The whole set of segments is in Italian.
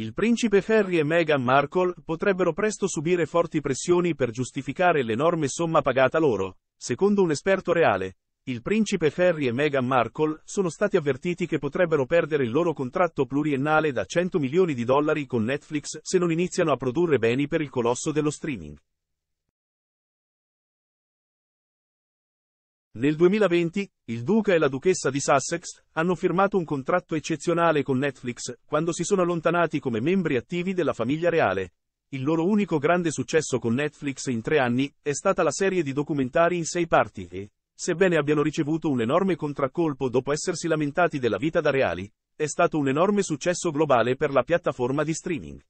Il principe Ferry e Meghan Markle potrebbero presto subire forti pressioni per giustificare l'enorme somma pagata loro. Secondo un esperto reale, il principe Ferry e Meghan Markle sono stati avvertiti che potrebbero perdere il loro contratto pluriennale da 100 milioni di dollari con Netflix se non iniziano a produrre beni per il colosso dello streaming. Nel 2020, il duca e la duchessa di Sussex hanno firmato un contratto eccezionale con Netflix quando si sono allontanati come membri attivi della famiglia reale. Il loro unico grande successo con Netflix in tre anni è stata la serie di documentari in sei parti e, sebbene abbiano ricevuto un enorme contraccolpo dopo essersi lamentati della vita da reali, è stato un enorme successo globale per la piattaforma di streaming.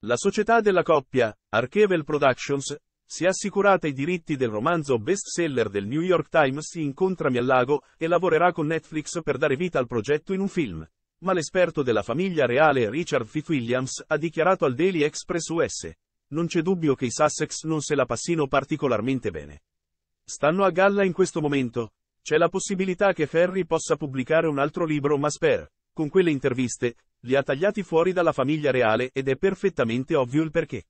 La società della coppia, Archevel Productions, si è assicurata i diritti del romanzo bestseller del New York Times Incontrami al lago e lavorerà con Netflix per dare vita al progetto in un film. Ma l'esperto della famiglia reale Richard Williams ha dichiarato al Daily Express US. Non c'è dubbio che i Sussex non se la passino particolarmente bene. Stanno a galla in questo momento. C'è la possibilità che Ferry possa pubblicare un altro libro ma spero, con quelle interviste, li ha tagliati fuori dalla famiglia reale ed è perfettamente ovvio il perché.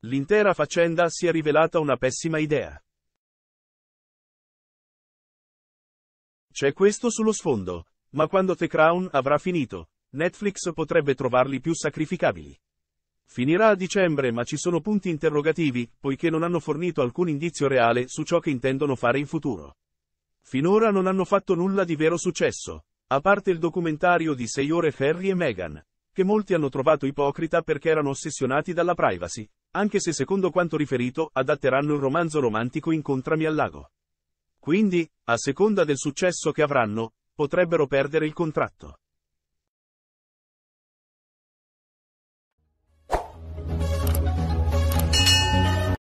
L'intera faccenda si è rivelata una pessima idea. C'è questo sullo sfondo, ma quando The Crown avrà finito, Netflix potrebbe trovarli più sacrificabili. Finirà a dicembre ma ci sono punti interrogativi, poiché non hanno fornito alcun indizio reale su ciò che intendono fare in futuro. Finora non hanno fatto nulla di vero successo, a parte il documentario di 6 ore Ferry e Meghan, che molti hanno trovato ipocrita perché erano ossessionati dalla privacy, anche se secondo quanto riferito adatteranno il romanzo romantico Incontrami al lago. Quindi, a seconda del successo che avranno, potrebbero perdere il contratto.